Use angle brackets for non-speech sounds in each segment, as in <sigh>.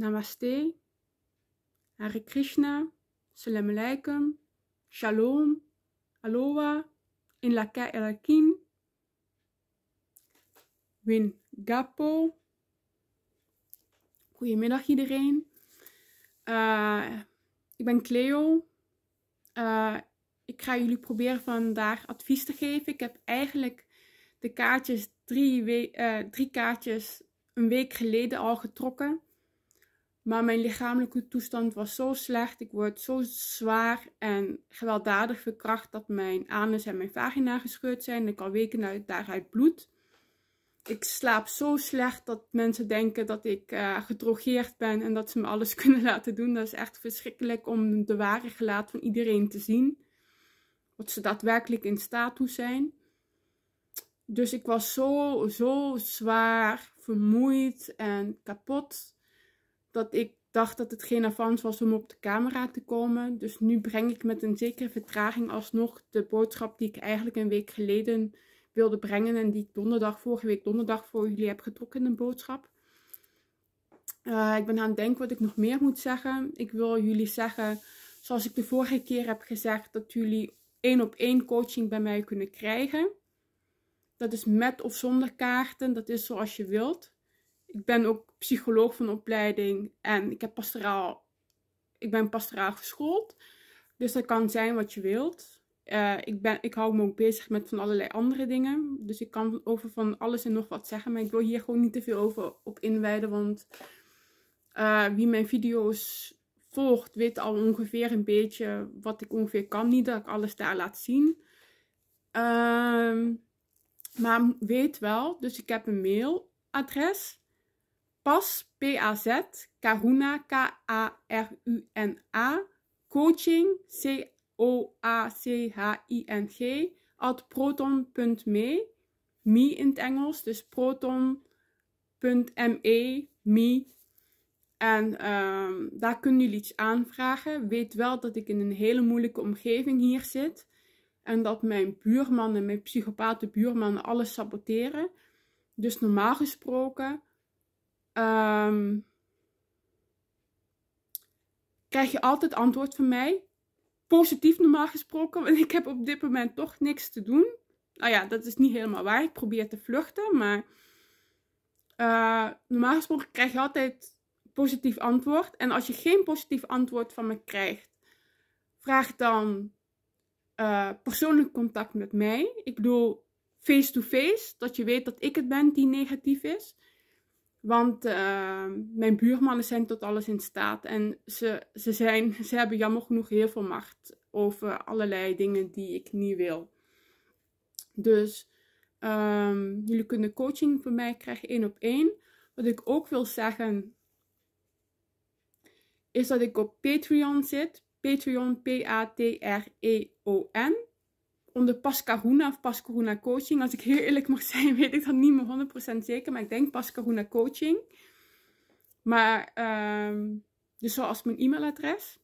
Namaste, Hare Krishna, Salam Alaikum, Shalom, Aloha, In Lakai Erakin, Win Gapo. Goedemiddag iedereen. Eh, ik ben Cleo. Eh, ik ga jullie proberen vandaag advies te geven. Ik heb eigenlijk de kaartjes drie eh, kaartjes een week geleden al getrokken. Maar mijn lichamelijke toestand was zo slecht. Ik word zo zwaar en gewelddadig verkracht dat mijn anus en mijn vagina gescheurd zijn. Ik al weken uit, daaruit bloed. Ik slaap zo slecht dat mensen denken dat ik uh, gedrogeerd ben en dat ze me alles <laughs> kunnen laten doen. Dat is echt verschrikkelijk om de ware gelaat van iedereen te zien. Wat ze daadwerkelijk in staat toe zijn. Dus ik was zo, zo zwaar vermoeid en kapot dat ik dacht dat het geen avans was om op de camera te komen. Dus nu breng ik met een zekere vertraging alsnog de boodschap die ik eigenlijk een week geleden wilde brengen. En die ik donderdag, vorige week donderdag voor jullie heb getrokken in een boodschap. Eh, ik ben aan het denken wat ik nog meer moet zeggen. Ik wil jullie zeggen, zoals ik de vorige keer heb gezegd, dat jullie één op één coaching bij mij kunnen krijgen. Dat is met of zonder kaarten, dat is zoals je wilt ik ben ook psycholoog van opleiding en ik, heb pastoraal, ik ben pastoraal geschoold. Dus dat kan zijn wat je wilt. Eh, ik, ben, ik hou me ook bezig met van allerlei andere dingen. Dus ik kan over van alles en nog wat zeggen. Maar ik wil hier gewoon niet te veel over op inwijden. Want eh, wie mijn video's volgt, weet al ongeveer een beetje wat ik ongeveer kan. Niet dat ik alles daar laat zien. Ehm, maar weet wel, dus ik heb een mailadres. PAS, P-A-Z, Karuna K-A-R-U-N-A, coaching, C-O-A-C-H-I-N-G, at proton.me, me in het Engels, dus proton.me, me. En ehm, daar kunnen jullie iets aanvragen. Weet wel dat ik in een hele moeilijke omgeving hier zit. En dat mijn buurmannen, mijn psychopaten buurmannen alles saboteren. Dus normaal gesproken Ehm, krijg je altijd antwoord van mij. Positief normaal gesproken, want <laughs> ik heb op dit moment toch niks te doen. Nou ja, dat is niet helemaal waar. Ik probeer te vluchten, maar eh, normaal gesproken krijg je altijd positief antwoord. En als je geen positief antwoord van me krijgt, vraag dan eh, persoonlijk contact met mij. Ik bedoel face-to-face, -face, dat je weet dat ik het ben die negatief is. Want ehm, mijn buurmannen zijn tot alles in staat en ze, ze, zijn, ze hebben jammer genoeg heel veel macht over allerlei dingen die ik niet wil. Dus ehm, jullie kunnen coaching voor mij krijgen één op één. Wat ik ook wil zeggen is dat ik op Patreon zit. Patreon, P-A-T-R-E-O-N onder Pascaruna of Pascaruna Coaching. Als ik heel eerlijk mag zijn, <laughs> weet ik dat niet meer 100% zeker. Maar ik denk Pascahuna Coaching. Maar, ehm, dus zoals mijn e-mailadres.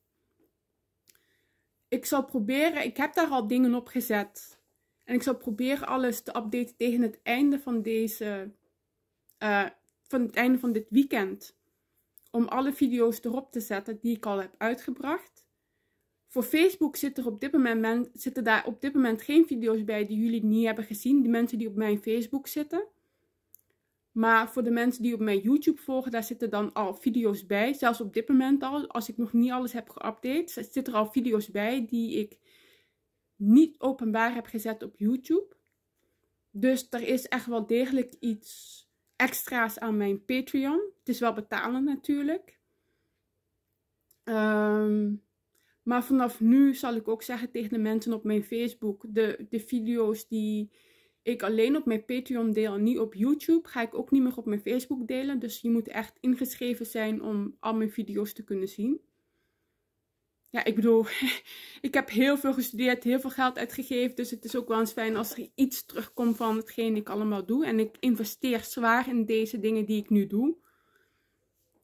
Ik zal proberen, ik heb daar al dingen op gezet. En ik zal proberen alles te updaten tegen het einde van deze, eh, van het einde van dit weekend. Om alle video's erop te zetten die ik al heb uitgebracht. Voor Facebook er op dit moment, zitten daar op dit moment geen video's bij die jullie niet hebben gezien. De mensen die op mijn Facebook zitten. Maar voor de mensen die op mijn YouTube volgen, daar zitten dan al video's bij. Zelfs op dit moment al, als ik nog niet alles heb geüpdate, zitten er al video's bij die ik niet openbaar heb gezet op YouTube. Dus er is echt wel degelijk iets extra's aan mijn Patreon. Het is wel betalen natuurlijk. Ehm. Maar vanaf nu zal ik ook zeggen tegen de mensen op mijn Facebook, de, de video's die ik alleen op mijn Patreon deel en niet op YouTube, ga ik ook niet meer op mijn Facebook delen. Dus je moet echt ingeschreven zijn om al mijn video's te kunnen zien. Ja, ik bedoel, <laughs> ik heb heel veel gestudeerd, heel veel geld uitgegeven. Dus het is ook wel eens fijn als er iets terugkomt van hetgeen ik allemaal doe. En ik investeer zwaar in deze dingen die ik nu doe.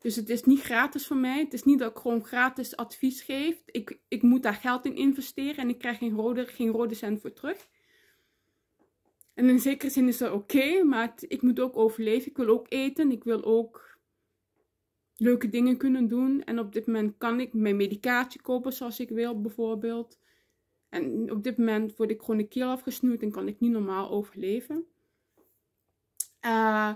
Dus het is niet gratis voor mij. Het is niet dat ik gewoon gratis advies geef. Ik, ik moet daar geld in investeren en ik krijg geen rode, geen rode cent voor terug. En in zekere zin is dat oké, maar ik moet ook overleven. Ik wil ook eten. Ik wil ook leuke dingen kunnen doen. En op dit moment kan ik mijn medicatie kopen zoals ik wil, bijvoorbeeld. En op dit moment word ik gewoon de keel afgesnoeid en kan ik niet normaal overleven. Eh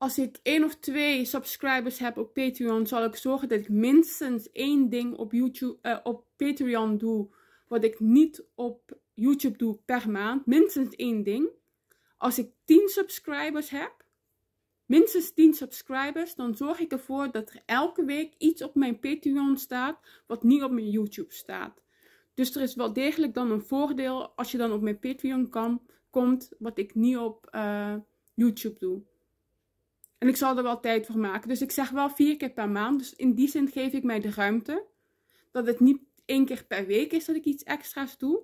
als ik één of twee subscribers heb op Patreon, zal ik zorgen dat ik minstens één ding op, YouTube, eh, op Patreon doe wat ik niet op YouTube doe per maand. Minstens één ding. Als ik tien subscribers heb, minstens 10 subscribers, dan zorg ik ervoor dat er elke week iets op mijn Patreon staat wat niet op mijn YouTube staat. Dus er is wel degelijk dan een voordeel als je dan op mijn Patreon kan, komt, wat ik niet op eh, YouTube doe. En ik zal er wel tijd voor maken. Dus ik zeg wel vier keer per maand. Dus in die zin geef ik mij de ruimte. Dat het niet één keer per week is dat ik iets extra's doe.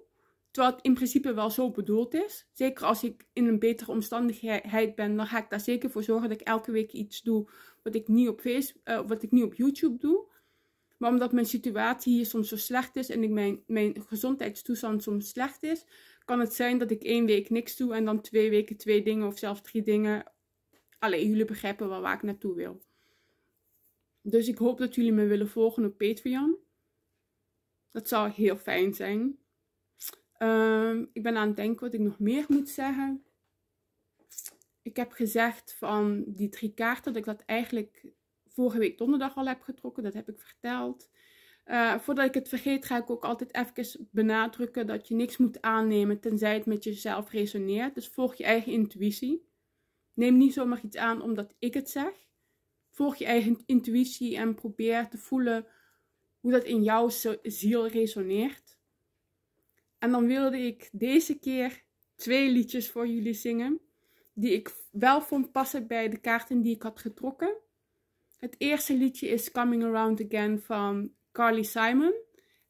Terwijl het in principe wel zo bedoeld is. Zeker als ik in een betere omstandigheid ben, dan ga ik daar zeker voor zorgen dat ik elke week iets doe wat ik niet op, Facebook, eh, wat ik niet op YouTube doe. Maar omdat mijn situatie hier soms zo slecht is en ik mijn, mijn gezondheidstoestand soms slecht is, kan het zijn dat ik één week niks doe en dan twee weken twee dingen of zelfs drie dingen Alleen jullie begrijpen wel waar ik naartoe wil. Dus ik hoop dat jullie me willen volgen op Patreon. Dat zou heel fijn zijn. Ehm, ik ben aan het denken wat ik nog meer moet zeggen. Ik heb gezegd van die drie kaarten dat ik dat eigenlijk vorige week donderdag al heb getrokken. Dat heb ik verteld. Eh, voordat ik het vergeet ga ik ook altijd even benadrukken dat je niks moet aannemen tenzij het met jezelf resoneert. Dus volg je eigen intuïtie. Neem niet zomaar iets aan omdat ik het zeg. Volg je eigen intuïtie en probeer te voelen hoe dat in jouw ziel resoneert. En dan wilde ik deze keer twee liedjes voor jullie zingen, die ik wel vond passen bij de kaarten die ik had getrokken. Het eerste liedje is Coming Around Again van Carly Simon.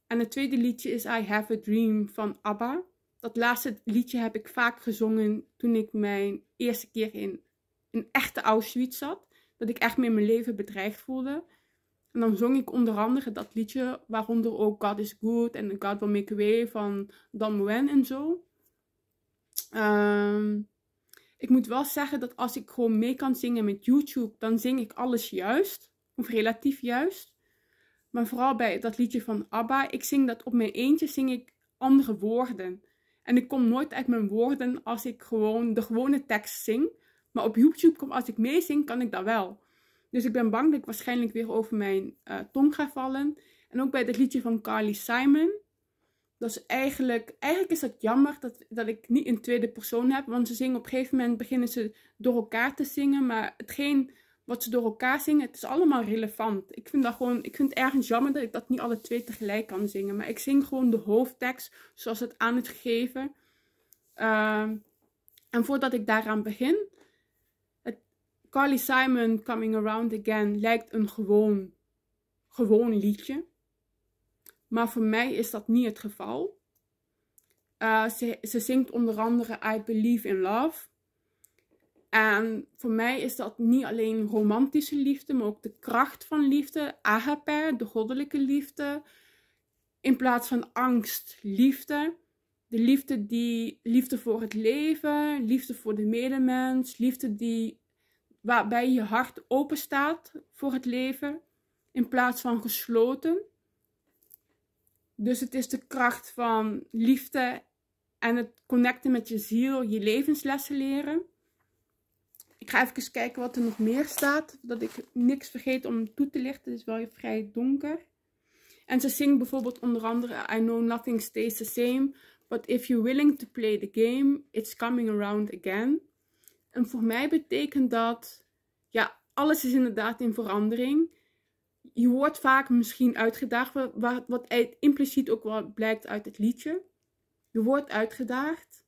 En het tweede liedje is I Have a Dream van ABBA dat laatste liedje heb ik vaak gezongen toen ik mijn eerste keer in een echte Auschwitz zat. Dat ik echt meer mijn leven bedreigd voelde. En dan zong ik onder andere dat liedje, waaronder ook God is Good en God Will Make Way van Dan Moen en zo. Ehm, ik moet wel zeggen dat als ik gewoon mee kan zingen met YouTube, dan zing ik alles juist. Of relatief juist. Maar vooral bij dat liedje van ABBA, ik zing dat op mijn eentje, zing ik andere woorden. En ik kom nooit uit mijn woorden als ik gewoon de gewone tekst zing. Maar op YouTube, kom, als ik meezing, kan ik dat wel. Dus ik ben bang dat ik waarschijnlijk weer over mijn eh, tong ga vallen. En ook bij het liedje van Carly Simon. Dat is eigenlijk, eigenlijk is dat jammer dat, dat ik niet een tweede persoon heb. Want ze zingen op een gegeven moment, beginnen ze door elkaar te zingen. Maar hetgeen wat ze door elkaar zingen, het is allemaal relevant. Ik vind, dat gewoon, ik vind het ergens jammer dat ik dat niet alle twee tegelijk kan zingen. Maar ik zing gewoon de hoofdtekst zoals het aan het gegeven. Uh, ehm, en voordat ik daaraan begin, het, Carly Simon Coming Around Again lijkt een gewoon, gewoon liedje. Maar voor mij is dat niet het geval. Eh, ze, ze zingt onder andere I Believe in Love. En ehm, voor mij is dat niet alleen romantische liefde, maar ook de kracht van liefde, agape, de goddelijke liefde, in plaats van angst, liefde. De liefde die liefde voor het leven, liefde voor de medemens, liefde die waarbij je hart open staat voor het leven in plaats van gesloten. Dus het is de kracht van liefde en het connecten met je ziel, je levenslessen leren. Ik ga even kijken wat er nog meer staat. Dat ik niks vergeet om toe te lichten. Het is wel vrij donker. En ze zingt bijvoorbeeld onder andere... I know nothing stays the same. But if you're willing to play the game, it's coming around again. En voor mij betekent dat... Ja, alles is inderdaad in verandering. Je wordt vaak misschien uitgedaagd. Wat, wat impliciet ook wel blijkt uit het liedje. Je wordt uitgedaagd.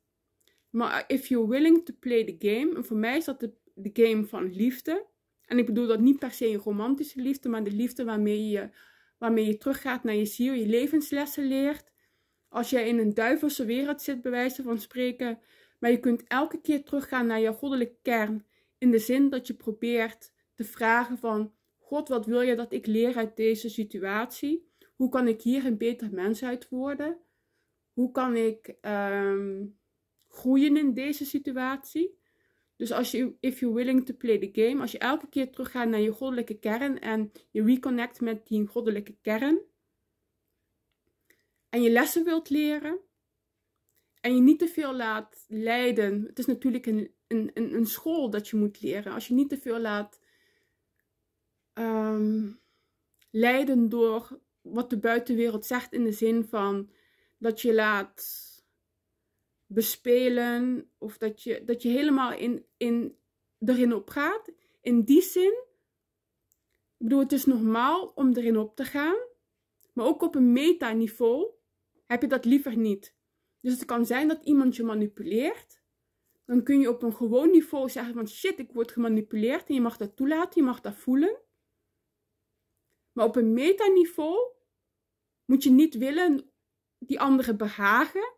Maar if you're willing to play the game, en voor mij is dat de de game van liefde. En ik bedoel dat niet per se een romantische liefde, maar de liefde waarmee je, waarmee je teruggaat naar je ziel, je levenslessen leert. Als jij in een duivelse wereld zit, bij wijze van spreken. Maar je kunt elke keer teruggaan naar je goddelijke kern. In de zin dat je probeert te vragen van... God, wat wil je dat ik leer uit deze situatie? Hoe kan ik hier een beter mens uit worden? Hoe kan ik ehm, groeien in deze situatie? Dus als je, if you're willing to play the game, als je elke keer teruggaat naar je goddelijke kern en je reconnect met die goddelijke kern en je lessen wilt leren en je niet te veel laat lijden, Het is natuurlijk een, een, een, school dat je moet leren. Als je niet te veel laat um, ehm, leiden door wat de buitenwereld zegt in de zin van dat je laat bespelen of dat je, dat je helemaal in, in, erin op In die zin, ik bedoel, het is normaal om erin op te gaan, maar ook op een metaniveau heb je dat liever niet. Dus het kan zijn dat iemand je manipuleert. Dan kun je op een gewoon niveau zeggen van shit, ik word gemanipuleerd en je mag dat toelaten, je mag dat voelen. Maar op een metaniveau moet je niet willen die anderen behagen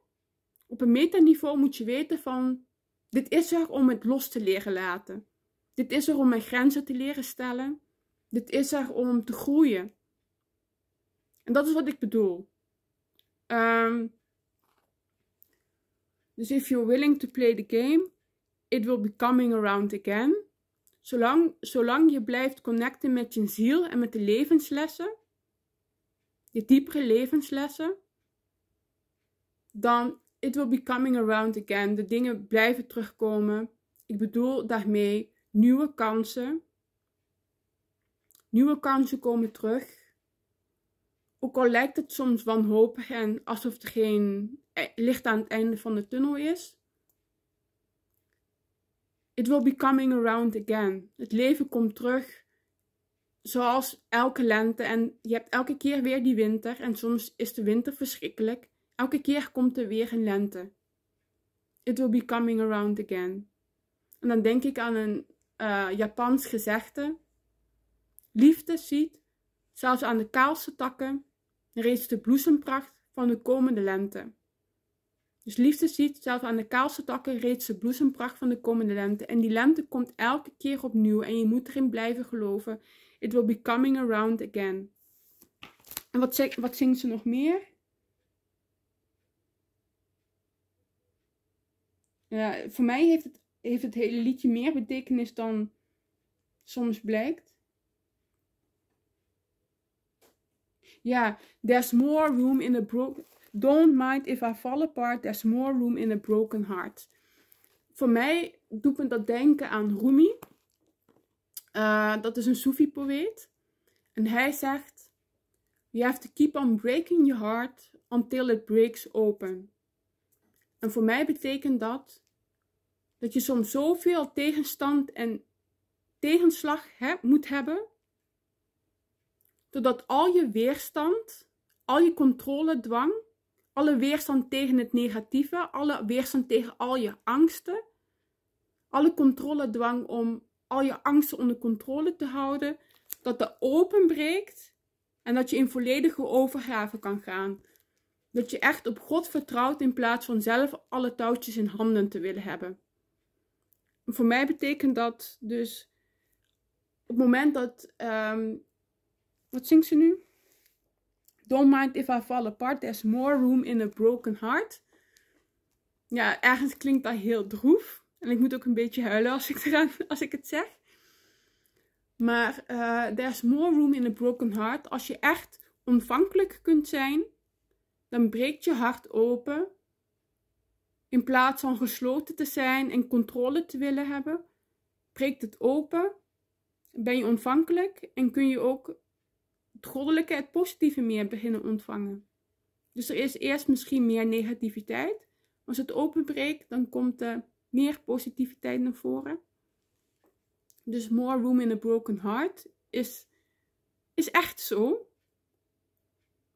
op een metaniveau moet je weten van, dit is er om het los te leren laten. Dit is er om mijn grenzen te leren stellen. Dit is er om te groeien. En dat is wat ik bedoel. Ehm, dus if you're willing to play the game, it will be coming around again. Zolang, zolang je blijft connecten met je ziel en met de levenslessen, je diepere levenslessen, dan it will be coming around again. De dingen blijven terugkomen. Ik bedoel daarmee nieuwe kansen. Nieuwe kansen komen terug. Ook al lijkt het soms wanhopig en alsof er geen e-, licht aan het einde van de tunnel is. It will be coming around again. Het leven komt terug zoals elke lente. En je hebt elke keer weer die winter. En soms is de winter verschrikkelijk. Elke keer komt er weer een lente. It will be coming around again. En dan denk ik aan een eh, Japans gezegde. Liefde ziet, zelfs aan de kaalste takken, reeds de bloesempracht van de komende lente. Dus liefde ziet, zelfs aan de kaalste takken, reeds de bloesempracht van de komende lente. En die lente komt elke keer opnieuw en je moet erin blijven geloven. It will be coming around again. En wat, wat zingt ze nog meer? Ja, voor mij heeft het, heeft het hele liedje meer betekenis dan soms blijkt. Ja, there's more room in a broken... Don't mind if I fall apart, there's more room in a broken heart. Voor mij doet me dat denken aan Rumi. Eh, dat is een Sufi-poëet. En hij zegt... You have to keep on breaking your heart until it breaks open. En voor mij betekent dat dat je soms zoveel tegenstand en tegenslag moet hebben, totdat al je weerstand, al je controledwang, alle weerstand tegen het negatieve, alle weerstand tegen al je angsten, alle controledwang om al je angsten onder controle te houden, dat dat openbreekt en dat je in volledige overgave kan gaan. Dat je echt op God vertrouwt in plaats van zelf alle touwtjes in handen te willen hebben. Voor mij betekent dat dus op het moment dat. Ehm, wat zingt ze nu? Don't mind if I fall apart, there's more room in a broken heart. Ja, ergens klinkt dat heel droef. En ik moet ook een beetje huilen als ik, <laughs> als ik het zeg. Maar eh, there's more room in a broken heart. Als je echt ontvankelijk kunt zijn dan breekt je hart open. In plaats van gesloten te zijn en controle te willen hebben, breekt het open, ben je ontvankelijk en kun je ook het goddelijke, het positieve meer beginnen ontvangen. Dus er is eerst misschien meer negativiteit. Als het openbreekt, dan komt er meer positiviteit naar voren. Dus more room in a broken heart is, is echt zo.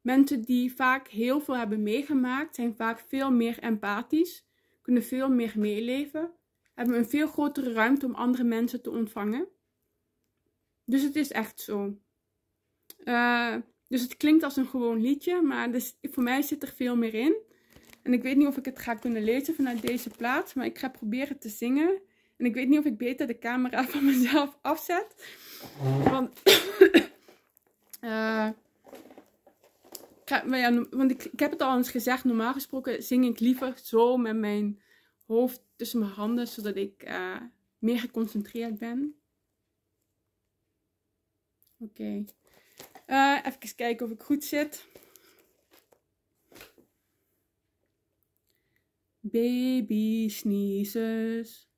Mensen die vaak heel veel hebben meegemaakt, zijn vaak veel meer empathisch, kunnen veel meer meeleven, hebben een veel grotere ruimte om andere mensen te ontvangen. Dus het is echt zo. Eh, dus het klinkt als een gewoon liedje, maar dus, voor mij zit er veel meer in. En ik weet niet of ik het ga kunnen lezen vanuit deze plaats, maar ik ga proberen te zingen. En ik weet niet of ik beter de camera <laughs> van mezelf afzet. Want. <coughs> Eh, want ik, heb het al eens gezegd, normaal gesproken zing ik liever zo met mijn hoofd tussen mijn handen, zodat ik eh, meer geconcentreerd ben. Oké. Eh, even kijken of ik goed zit. Baby sneezes.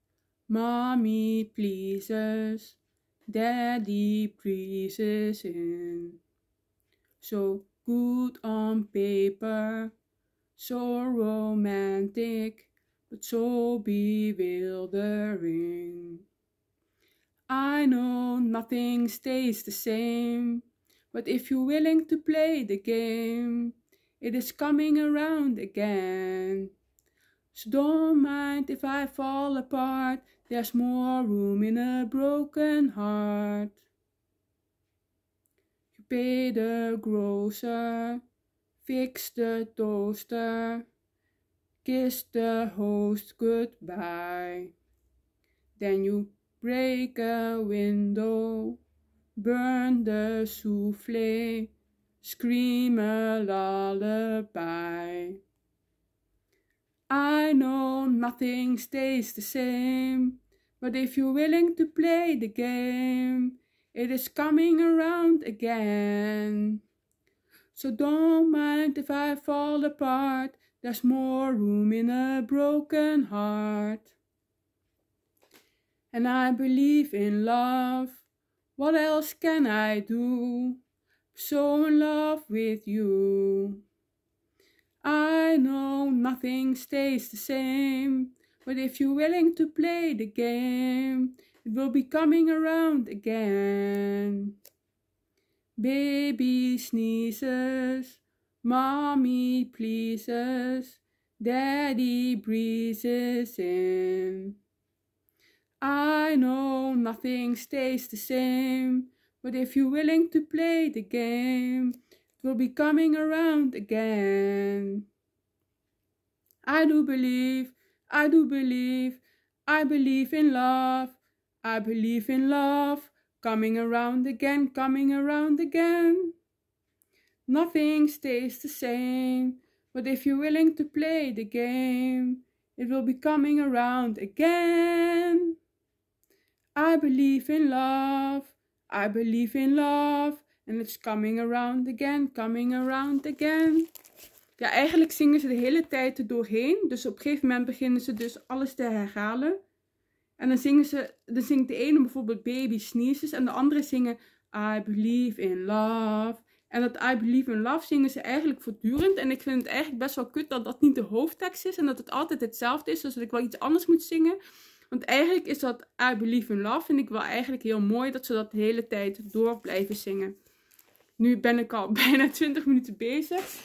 Mommy pleases. Daddy pleases in. Zo. So, good on paper, so romantic, but so bewildering. I know nothing stays the same, but if you're willing to play the game, it is coming around again. So don't mind if I fall apart, there's more room in a broken heart pay the grocer, fix the toaster, kiss the host goodbye. Then you break a window, burn the souffle, scream a lullaby. I know nothing stays the same, but if you're willing to play the game, it is coming around again. So don't mind if I fall apart. There's more room in a broken heart. And I believe in love. What else can I do? So in love with you. I know nothing stays the same, but if you're willing to play the game, it will be coming around again. Baby sneezes, mommy pleases, daddy breezes in. I know nothing stays the same, but if you're willing to play the game, it will be coming around again. I do believe, I do believe, I believe in love. I believe in love, coming around again, coming around again. Nothing stays the same, but if you're willing to play the game, it will be coming around again. I believe in love, I believe in love, and it's coming around again, coming around again. Ja, eigenlijk zingen ze de hele tijd er doorheen. Dus op een gegeven moment beginnen ze dus alles te herhalen. En dan zingen ze, dan zingt de ene bijvoorbeeld Baby Sneezes en de andere zingen I Believe in Love. En dat I Believe in Love zingen ze eigenlijk voortdurend. En ik vind het eigenlijk best wel kut dat dat niet de hoofdtekst is en dat het altijd hetzelfde is, dus dat ik wel iets anders moet zingen. Want eigenlijk is dat I Believe in Love, vind ik wel eigenlijk heel mooi dat ze dat de hele tijd door blijven zingen. Nu ben ik al <laughs> bijna 20 minuten bezig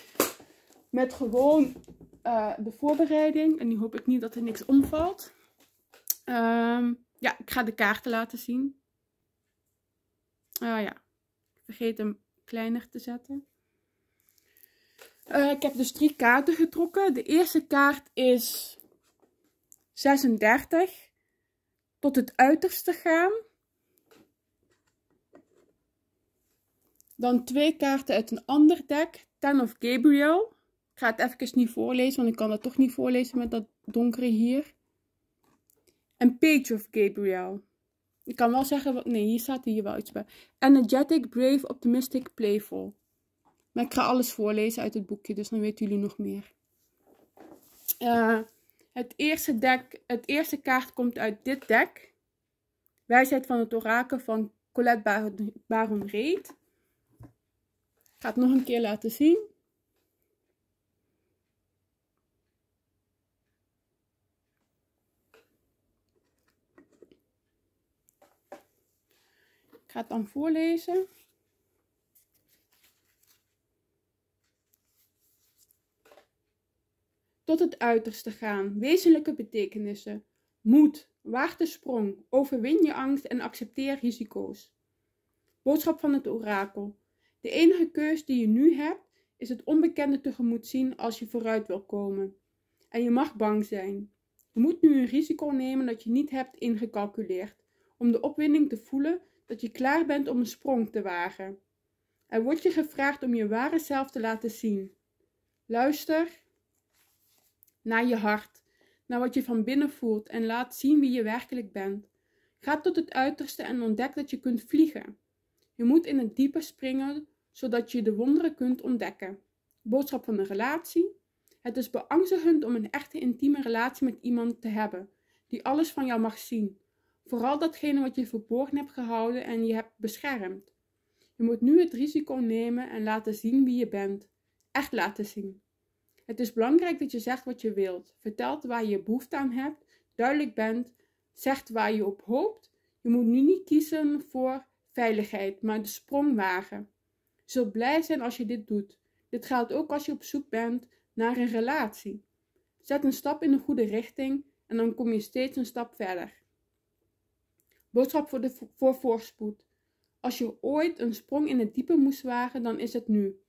met gewoon eh, de voorbereiding. En nu hoop ik niet dat er niks omvalt. Ehm, ja, ik ga de kaarten laten zien. Oh ja, ik vergeet hem kleiner te zetten. Eh, ik heb dus drie kaarten getrokken. De eerste kaart is 36. Tot het uiterste gaan. Dan twee kaarten uit een ander dek. Ten of Gabriel. Ik ga het even niet voorlezen, want ik kan het toch niet voorlezen met dat donkere hier. En page of Gabriel. Ik kan wel zeggen, wat, nee, hier staat hier wel iets bij. Energetic, brave, optimistic, playful. Maar ik ga alles voorlezen uit het boekje, dus dan weten jullie nog meer. Eh, het, eerste deck, het eerste kaart komt uit dit deck. Wijsheid van het orakel van Colette Baron, Baron Reed. Ik ga het nog een keer laten zien. ga dan voorlezen. Tot het uiterste gaan, wezenlijke betekenissen. Moed, waag de sprong, overwin je angst en accepteer risico's. Boodschap van het orakel. De enige keus die je nu hebt, is het onbekende tegemoet zien als je vooruit wil komen. En je mag bang zijn. Je moet nu een risico nemen dat je niet hebt ingecalculeerd, om de opwinding te voelen dat je klaar bent om een sprong te wagen. Er wordt je gevraagd om je ware zelf te laten zien. Luister naar je hart, naar wat je van binnen voelt en laat zien wie je werkelijk bent. Ga tot het uiterste en ontdek dat je kunt vliegen. Je moet in het diepe springen zodat je de wonderen kunt ontdekken. Boodschap van de relatie. Het is beangstigend om een echte intieme relatie met iemand te hebben die alles van jou mag zien. Vooral datgene wat je verborgen hebt gehouden en je hebt beschermd. Je moet nu het risico nemen en laten zien wie je bent. Echt laten zien. Het is belangrijk dat je zegt wat je wilt, vertelt waar je behoefte aan hebt, duidelijk bent, zegt waar je op hoopt. Je moet nu niet kiezen voor veiligheid, maar de sprong wagen. Je zult blij zijn als je dit doet. Dit geldt ook als je op zoek bent naar een relatie. Zet een stap in de goede richting en dan kom je steeds een stap verder. Boodschap voor, de, voorspoed. Als je ooit een sprong in het diepe moest wagen, dan is het nu.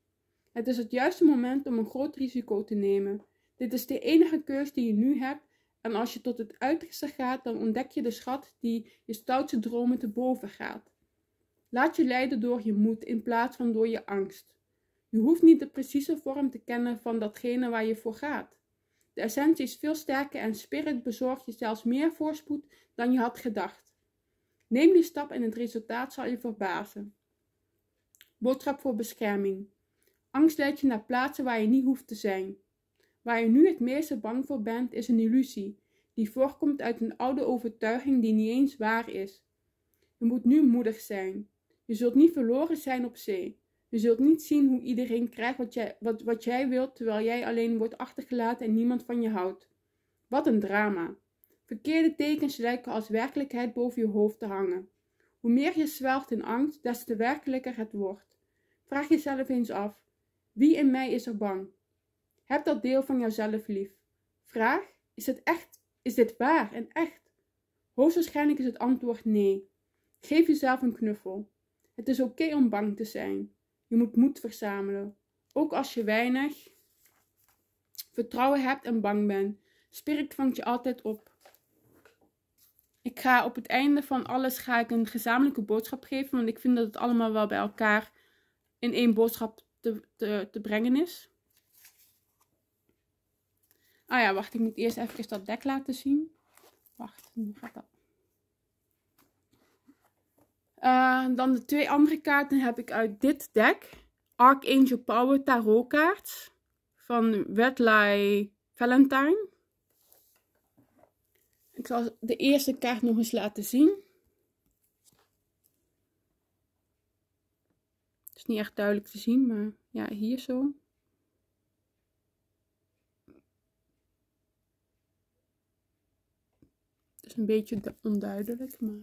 Het is het juiste moment om een groot risico te nemen. Dit is de enige keus die je nu hebt en als je tot het uiterste gaat, dan ontdek je de schat die je stoutste dromen te boven gaat. Laat je leiden door je moed in plaats van door je angst. Je hoeft niet de precieze vorm te kennen van datgene waar je voor gaat. De essentie is veel sterker en spirit bezorgt je zelfs meer voorspoed dan je had gedacht. Neem die stap en het resultaat zal je verbazen. Boodschap voor bescherming. Angst leidt je naar plaatsen waar je niet hoeft te zijn. Waar je nu het meeste bang voor bent, is een illusie, die voorkomt uit een oude overtuiging die niet eens waar is. Je moet nu moedig zijn. Je zult niet verloren zijn op zee. Je zult niet zien hoe iedereen krijgt wat jij, wat, wat jij wilt, terwijl jij alleen wordt achtergelaten en niemand van je houdt. Wat een drama! Verkeerde tekens lijken als werkelijkheid boven je hoofd te hangen. Hoe meer je zwelgt in angst, des te werkelijker het wordt. Vraag jezelf eens af: wie in mij is er bang? Heb dat deel van jouzelf lief. Vraag: is het echt? Is dit waar en echt? Hoogstwaarschijnlijk is het antwoord nee. Geef jezelf een knuffel. Het is oké om bang te zijn. Je moet moed verzamelen. Ook als je weinig vertrouwen hebt en bang bent. Spirit vangt je altijd op. Ik ga op het einde van alles ga ik een gezamenlijke boodschap geven. Want ik vind dat het allemaal wel bij elkaar in één boodschap te, te, te brengen is. Ah ja, wacht. Ik moet eerst even dat dek laten zien. Wacht, nu gaat dat. Eh, dan de twee andere kaarten heb ik uit dit dek. Archangel Power Tarot kaart. Van Red Valentine. Ik zal de eerste kaart nog eens laten zien. Het is niet echt duidelijk te zien, maar ja, hier zo. Het is een beetje onduidelijk, maar...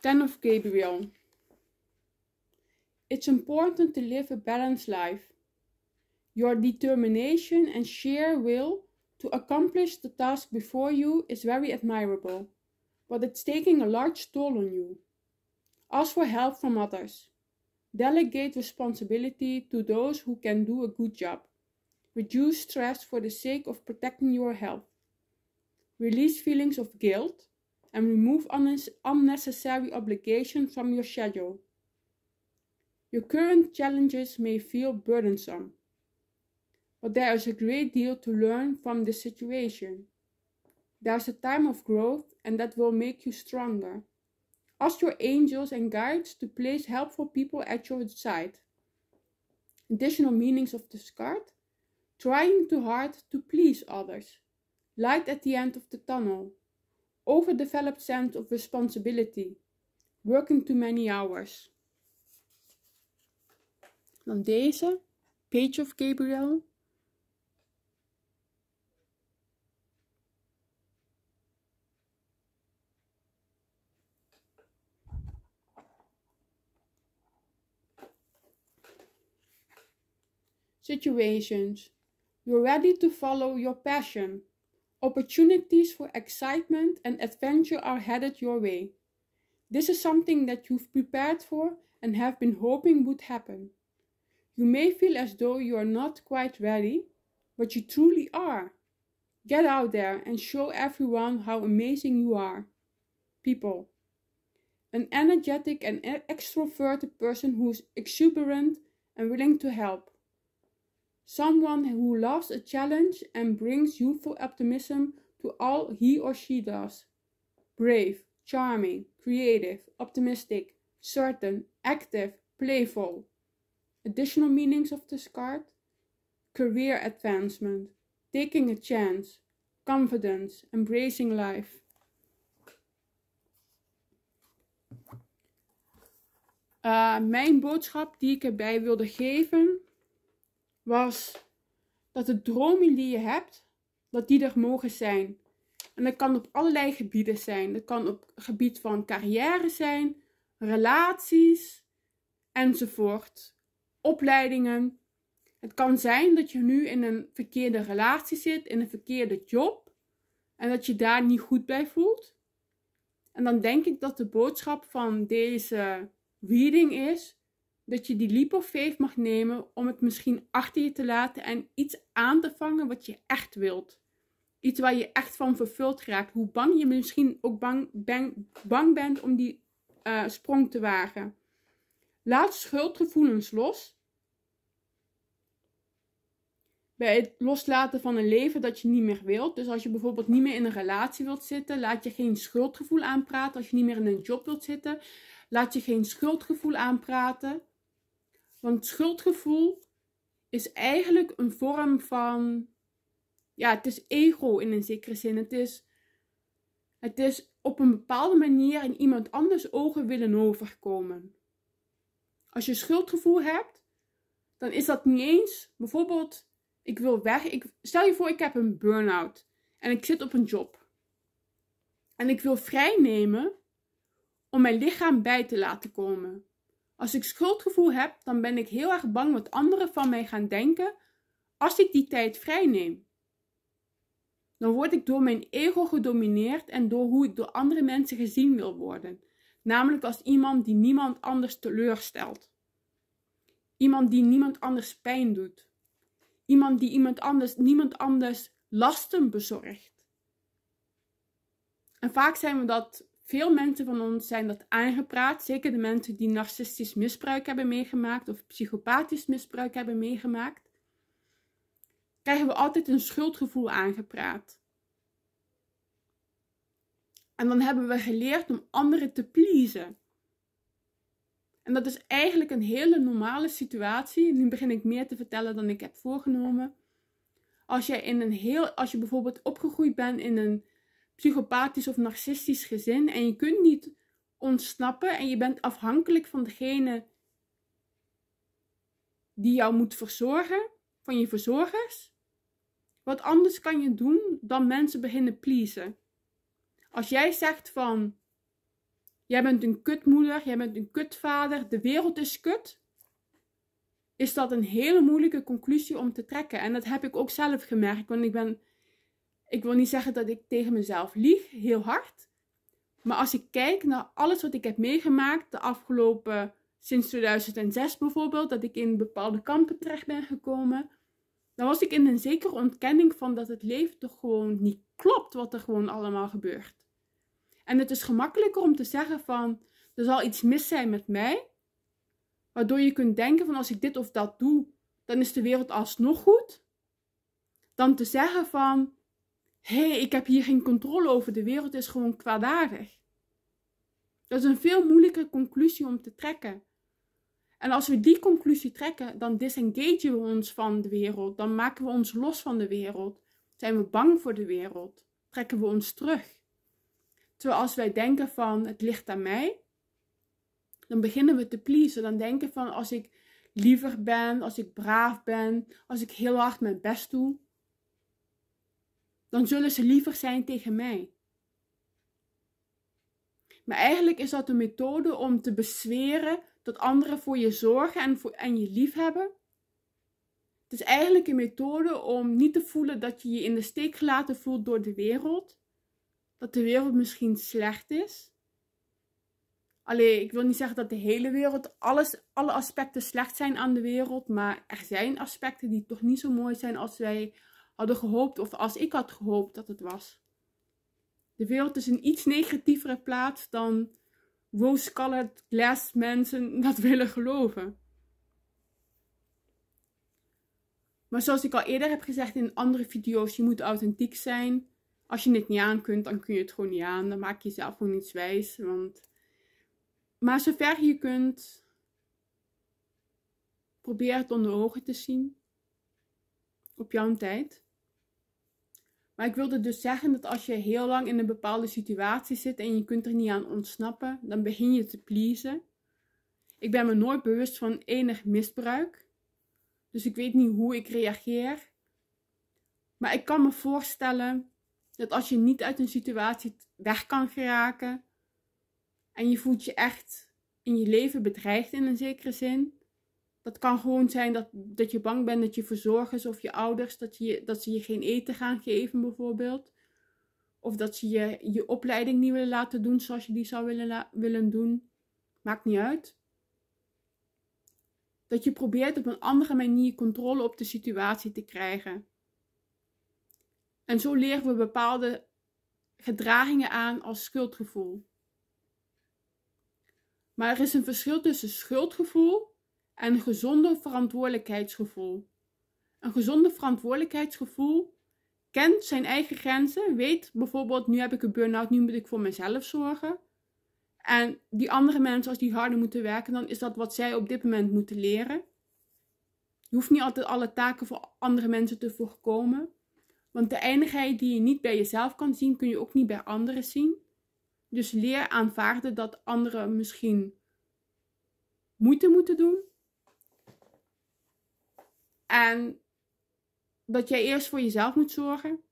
Ten of Gabriel. It's important to live a balanced life. Your determination and sheer will to accomplish the task before you is very admirable, but it's taking a large toll on you. Ask for help from others. Delegate responsibility to those who can do a good job. Reduce stress for the sake of protecting your health. Release feelings of guilt and remove unnecessary obligations from your schedule. Your current challenges may feel burdensome, but there is a great deal to learn from this situation. There's a time of growth, and that will make you stronger. Ask your angels and guides to place helpful people at your side. Additional meanings of this card trying too hard to please others, light at the end of the tunnel, overdeveloped sense of responsibility, working too many hours dan deze, Page of Gabriel. Situations. You're ready to follow your passion. Opportunities for excitement and adventure are headed your way. This is something that you've prepared for and have been hoping would happen. You may feel as though you are not quite ready, but you truly are. Get out there and show everyone how amazing you are. People. An energetic and extroverted person who is exuberant and willing to help. Someone who loves a challenge and brings youthful optimism to all he or she does. Brave, charming, creative, optimistic, certain, active, playful. additional meanings of this card career advancement, taking a chance, confidence, embracing life. Eh, mijn boodschap die ik erbij wilde geven was dat de dromen die je hebt, dat die er mogen zijn. En dat kan op allerlei gebieden zijn. Dat kan op het gebied van carrière zijn, relaties enzovoort opleidingen. Het kan zijn dat je nu in een verkeerde relatie zit, in een verkeerde job en dat je daar niet goed bij voelt. En dan denk ik dat de boodschap van deze reading is dat je die leap of faith mag nemen om het misschien achter je te laten en iets aan te vangen wat je echt wilt. Iets waar je echt van vervuld raakt. Hoe bang je misschien ook bang, bang bent om die eh, sprong te wagen. Laat schuldgevoelens los bij het loslaten van een leven dat je niet meer wilt. Dus als je bijvoorbeeld niet meer in een relatie wilt zitten, laat je geen schuldgevoel aanpraten. Als je niet meer in een job wilt zitten, laat je geen schuldgevoel aanpraten. Want schuldgevoel is eigenlijk een vorm van. Ja, het is ego in een zekere zin. Het is, het is op een bepaalde manier in iemand anders ogen willen overkomen. Als je schuldgevoel hebt, dan is dat niet eens bijvoorbeeld ik wil weg. Ik, stel je voor, ik heb een burn-out en ik zit op een job. En ik wil vrijnemen om mijn lichaam bij te laten komen. Als ik schuldgevoel heb, dan ben ik heel erg bang wat anderen van mij gaan denken als ik die tijd vrijneem. Dan word ik door mijn ego gedomineerd en door hoe ik door andere mensen gezien wil worden. Namelijk als iemand die niemand anders teleurstelt. Iemand die niemand anders pijn doet. Iemand die iemand anders, niemand anders lasten bezorgt. En vaak zijn we dat, veel mensen van ons zijn dat aangepraat. Zeker de mensen die narcistisch misbruik hebben meegemaakt of psychopathisch misbruik hebben meegemaakt. Krijgen we altijd een schuldgevoel aangepraat. En dan hebben we geleerd om anderen te pleasen. En dat is eigenlijk een hele normale situatie. Nu begin ik meer te vertellen dan ik heb voorgenomen. Als je, in een heel, als je bijvoorbeeld opgegroeid bent in een psychopathisch of narcistisch gezin en je kunt niet ontsnappen en je bent afhankelijk van degene die jou moet verzorgen, van je verzorgers. Wat anders kan je doen dan mensen beginnen pleasen. Als jij zegt van Jij bent een kutmoeder, jij bent een kutvader, de wereld is kut. Is dat een hele moeilijke conclusie om te trekken. En dat heb ik ook zelf gemerkt. Want ik ben, ik wil niet zeggen dat ik tegen mezelf lieg, heel hard. Maar als ik kijk naar alles wat ik heb meegemaakt de afgelopen, sinds 2006 bijvoorbeeld, dat ik in bepaalde kampen terecht ben gekomen. Dan was ik in een zekere ontkenning van dat het leven toch gewoon niet klopt wat er gewoon allemaal gebeurt. En het is gemakkelijker om te zeggen van, er zal iets mis zijn met mij. Waardoor je kunt denken van, als ik dit of dat doe, dan is de wereld alsnog goed. Dan te zeggen van, hé, hey, ik heb hier geen controle over, de wereld is gewoon kwaadaardig. Dat is een veel moeilijkere conclusie om te trekken. En als we die conclusie trekken, dan disengagen we ons van de wereld. Dan maken we ons los van de wereld. Zijn we bang voor de wereld? Trekken we ons terug? Zoals als wij denken van het ligt aan mij, dan beginnen we te pleasen. Dan denken van als ik liever ben, als ik braaf ben, als ik heel hard mijn best doe, dan zullen ze liever zijn tegen mij. Maar eigenlijk is dat een methode om te bezweren dat anderen voor je zorgen en, voor, en je lief hebben. Het is eigenlijk een methode om niet te voelen dat je je in de steek gelaten voelt door de wereld dat de wereld misschien slecht is. Alleen ik wil niet zeggen dat de hele wereld, alles, alle aspecten slecht zijn aan de wereld, maar er zijn aspecten die toch niet zo mooi zijn als wij hadden gehoopt of als ik had gehoopt dat het was. De wereld is een iets negatievere plaats dan rose-colored glass mensen <laughs> dat willen geloven. Maar zoals ik al eerder heb gezegd in andere video's, je moet authentiek zijn als je het niet aan kunt, dan kun je het gewoon niet aan. Dan maak je jezelf gewoon niets wijs. Want... Maar zover je kunt, probeer het onder ogen te zien. Op jouw tijd. Maar ik wilde dus zeggen dat als je heel lang in een bepaalde situatie zit en je kunt er niet aan ontsnappen, dan begin je te pleasen. Ik ben me nooit bewust van enig misbruik. Dus ik weet niet hoe ik reageer. Maar ik kan me voorstellen dat als je niet uit een situatie weg kan geraken en je voelt je echt in je leven bedreigd in een zekere zin. Dat kan gewoon zijn dat, dat je bang bent dat je verzorgers of je ouders, dat, je, dat ze je geen eten gaan geven bijvoorbeeld. Of dat ze je, je opleiding niet willen laten doen zoals je die zou willen, willen doen. Maakt niet uit. Dat je probeert op een andere manier controle op de situatie te krijgen. En zo leren we bepaalde gedragingen aan als schuldgevoel. Maar er is een verschil tussen schuldgevoel en een gezonde verantwoordelijkheidsgevoel. Een gezonde verantwoordelijkheidsgevoel kent zijn eigen grenzen, weet bijvoorbeeld nu heb ik een burn-out, nu moet ik voor mezelf zorgen. En die andere mensen, als die harder moeten werken, dan is dat wat zij op dit moment moeten leren. Je hoeft niet altijd alle taken voor andere mensen te voorkomen. Want de eindigheid die je niet bij jezelf kan zien, kun je ook niet bij anderen zien. Dus leer aanvaarden dat anderen misschien moeite moeten doen. En dat jij eerst voor jezelf moet zorgen.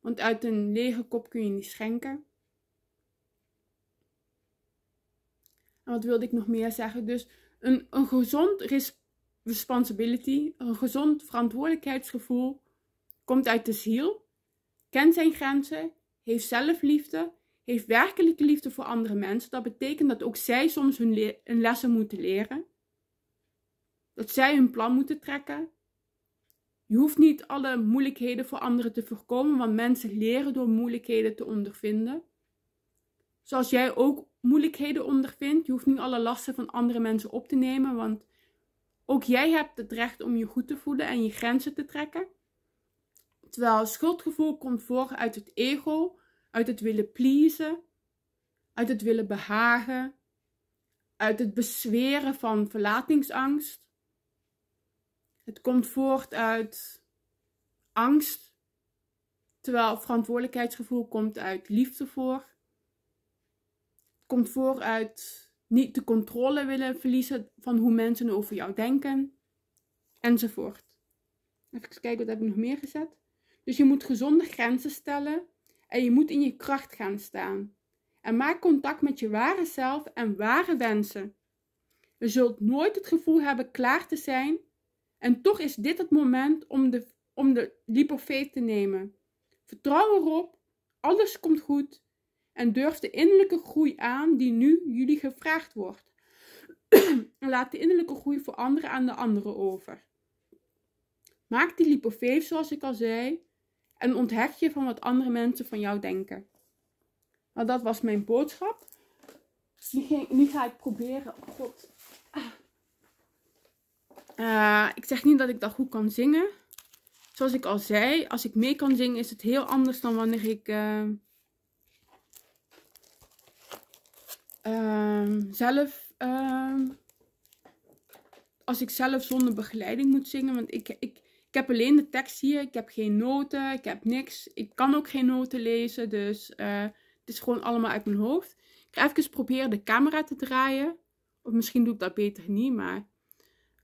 Want uit een lege kop kun je niet schenken. En wat wilde ik nog meer zeggen? Dus een, een gezond responsibility, een gezond verantwoordelijkheidsgevoel komt uit de ziel, kent zijn grenzen, heeft zelfliefde, heeft werkelijke liefde voor andere mensen. Dat betekent dat ook zij soms hun, le hun lessen moeten leren. Dat zij hun plan moeten trekken. Je hoeft niet alle moeilijkheden voor anderen te voorkomen, want mensen leren door moeilijkheden te ondervinden. Zoals jij ook moeilijkheden ondervindt, je hoeft niet alle lasten van andere mensen op te nemen, want ook jij hebt het recht om je goed te voelen en je grenzen te trekken. Terwijl schuldgevoel komt voort uit het ego, uit het willen pleasen, uit het willen behagen, uit het bezweren van verlatingsangst. Het komt voort uit angst, terwijl verantwoordelijkheidsgevoel komt uit liefde voor. Het komt voort uit niet de controle willen verliezen van hoe mensen over jou denken, enzovoort. Even kijken, wat heb ik nog meer gezet? Dus je moet gezonde grenzen stellen en je moet in je kracht gaan staan. En maak contact met je ware zelf en ware wensen. Je zult nooit het gevoel hebben klaar te zijn. En toch is dit het moment om de, om de lipofeet te nemen. Vertrouw erop, alles komt goed. En durf de innerlijke groei aan die nu jullie gevraagd wordt. en <clears throat> laat de innerlijke groei voor anderen aan de anderen over. Maak die lipofeet zoals ik al zei en onthecht je van wat andere mensen van jou denken. Nou, dat was mijn boodschap. Nu, ga ik proberen. God. Eh, ik zeg niet dat ik dat goed kan zingen. Zoals ik al zei, als ik mee kan zingen is het heel anders dan wanneer ik eh, ehm, zelf ehm, als ik zelf zonder begeleiding moet zingen. Want ik, ik, ik heb alleen de tekst hier. Ik heb geen noten. Ik heb niks. Ik kan ook geen noten lezen. Dus eh, het is gewoon allemaal uit mijn hoofd. Ik ga even proberen de camera te draaien. Of misschien doe ik dat beter niet. Maar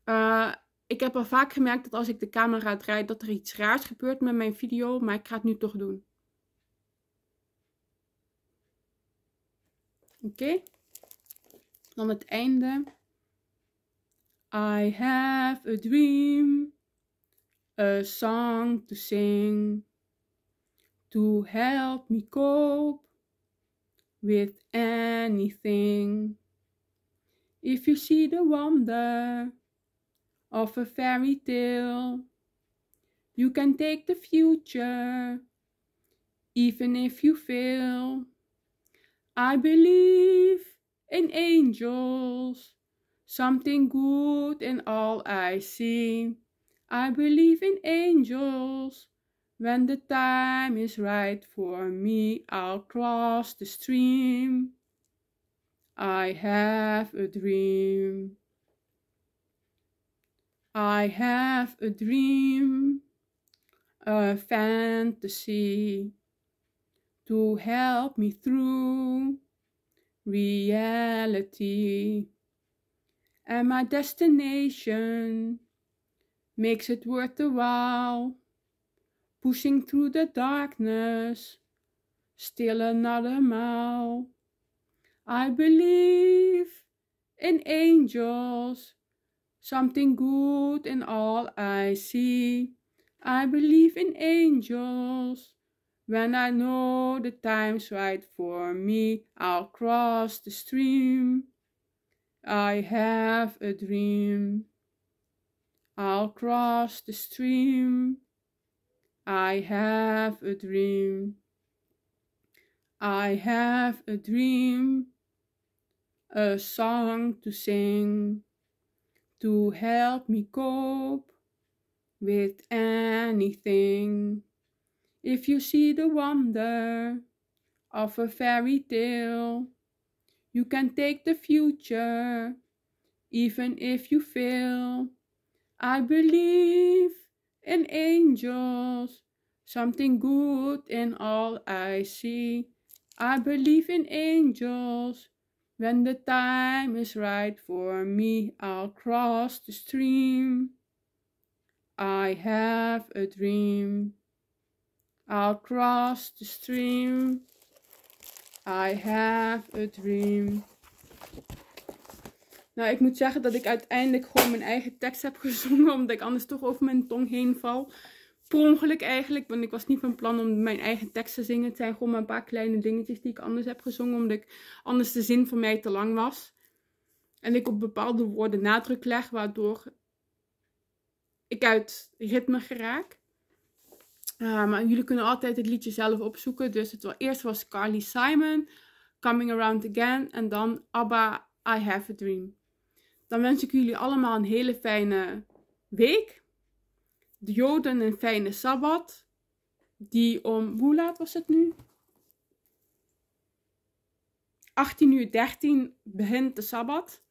eh, ik heb al vaak gemerkt dat als ik de camera draai, dat er iets raars gebeurt met mijn video. Maar ik ga het nu toch doen. Oké. Dan het einde. I have a dream. a song to sing to help me cope with anything. If you see the wonder of a fairy tale, you can take the future, even if you fail. I believe in angels, something good in all I see. I believe in angels. When the time is right for me, I'll cross the stream. I have a dream. I have a dream, a fantasy to help me through reality and my destination makes it worth the while. Pushing through the darkness, still another mile. I believe in angels, something good in all I see. I believe in angels. When I know the time's right for me, I'll cross the stream. I have a dream. I'll cross the stream. I have a dream. I have a dream, a song to sing, to help me cope with anything. If you see the wonder of a fairy tale, you can take the future, even if you fail. I believe in angels, something good in all I see. I believe in angels. When the time is right for me, I'll cross the stream. I have a dream. I'll cross the stream. I have a dream. Nou, ik moet zeggen dat ik uiteindelijk gewoon mijn eigen tekst heb <laughs> gezongen. Omdat ik anders toch over mijn tong heen val. Per ongeluk eigenlijk. Want ik was niet van plan om mijn eigen tekst te zingen. Het zijn gewoon maar een paar kleine dingetjes die ik anders heb gezongen. Omdat ik anders de zin voor mij te lang was. En ik op bepaalde woorden nadruk leg. Waardoor ik uit ritme geraak. Ah, maar jullie kunnen altijd het liedje zelf opzoeken. Dus het was, eerst was Carly Simon, Coming Around Again. En dan ABBA, I Have a Dream. Dan wens ik jullie allemaal een hele fijne week. De Joden een fijne Sabbat. Die om, hoe laat was het nu? 18 uur 13 begint de Sabbat.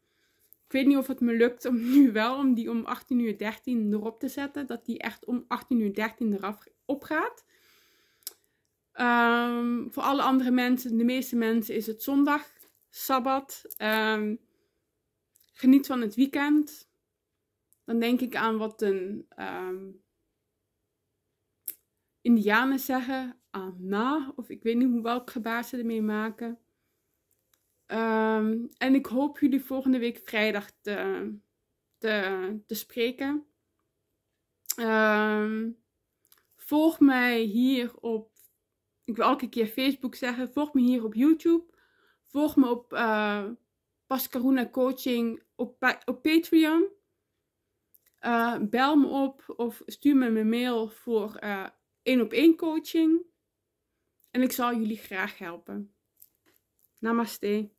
Ik weet niet of het me lukt om nu wel om die om 18 uur 13 erop te zetten. Dat die echt om 18 uur 13 eraf opgaat. Ehm, voor alle andere mensen, de meeste mensen, is het zondag, sabbat. Ehm, geniet van het weekend, dan denk ik aan wat een um, Indianen zeggen, Ana. Ah, of ik weet niet hoe welk gebaar ze ermee maken. Ehm, en ik hoop jullie volgende week vrijdag te, te, te spreken. Ehm, volg mij hier op, ik wil elke keer Facebook zeggen, volg me hier op YouTube. Volg me op uh, Pascaruna Coaching op, op Patreon. Eh, bel me op of stuur me een mail voor eh, één op één coaching. En ik zal jullie graag helpen. Namaste.